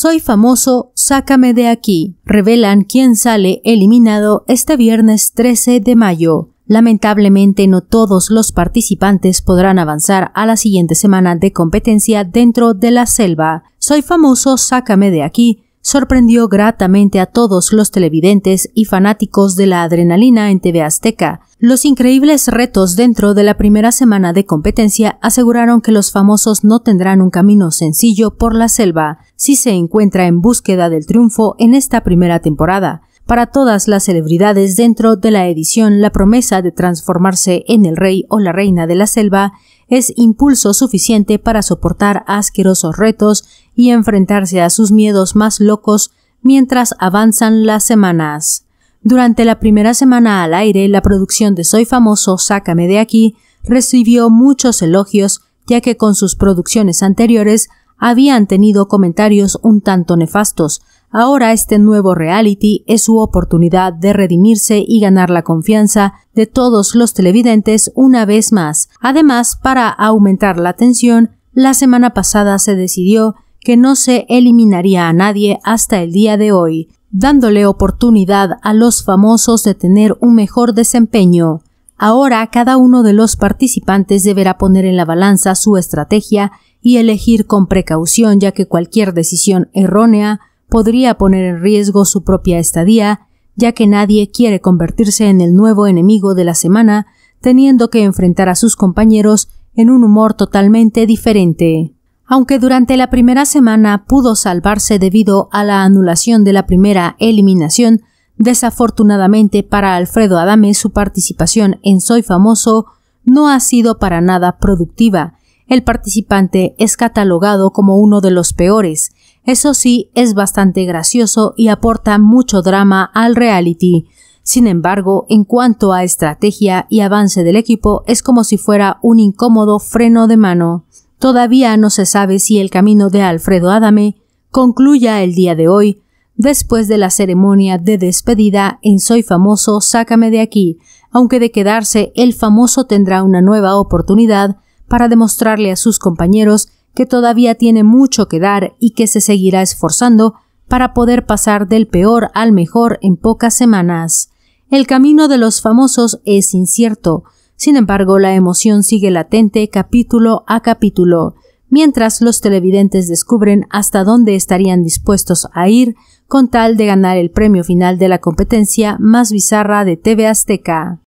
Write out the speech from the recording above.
Soy famoso, sácame de aquí. Revelan quién sale eliminado este viernes 13 de mayo. Lamentablemente no todos los participantes podrán avanzar a la siguiente semana de competencia dentro de la selva. Soy famoso, sácame de aquí sorprendió gratamente a todos los televidentes y fanáticos de la adrenalina en TV Azteca. Los increíbles retos dentro de la primera semana de competencia aseguraron que los famosos no tendrán un camino sencillo por la selva si se encuentra en búsqueda del triunfo en esta primera temporada para todas las celebridades dentro de la edición La promesa de transformarse en el rey o la reina de la selva es impulso suficiente para soportar asquerosos retos y enfrentarse a sus miedos más locos mientras avanzan las semanas. Durante la primera semana al aire, la producción de Soy Famoso, Sácame de aquí recibió muchos elogios, ya que con sus producciones anteriores habían tenido comentarios un tanto nefastos, Ahora este nuevo reality es su oportunidad de redimirse y ganar la confianza de todos los televidentes una vez más. Además, para aumentar la tensión, la semana pasada se decidió que no se eliminaría a nadie hasta el día de hoy, dándole oportunidad a los famosos de tener un mejor desempeño. Ahora cada uno de los participantes deberá poner en la balanza su estrategia y elegir con precaución ya que cualquier decisión errónea podría poner en riesgo su propia estadía, ya que nadie quiere convertirse en el nuevo enemigo de la semana, teniendo que enfrentar a sus compañeros en un humor totalmente diferente. Aunque durante la primera semana pudo salvarse debido a la anulación de la primera eliminación, desafortunadamente para Alfredo Adame su participación en Soy Famoso no ha sido para nada productiva. El participante es catalogado como uno de los peores, eso sí, es bastante gracioso y aporta mucho drama al reality. Sin embargo, en cuanto a estrategia y avance del equipo, es como si fuera un incómodo freno de mano. Todavía no se sabe si el camino de Alfredo Adame concluya el día de hoy, después de la ceremonia de despedida en Soy Famoso, Sácame de aquí, aunque de quedarse el famoso tendrá una nueva oportunidad para demostrarle a sus compañeros que todavía tiene mucho que dar y que se seguirá esforzando para poder pasar del peor al mejor en pocas semanas. El camino de los famosos es incierto, sin embargo la emoción sigue latente capítulo a capítulo, mientras los televidentes descubren hasta dónde estarían dispuestos a ir con tal de ganar el premio final de la competencia más bizarra de TV Azteca.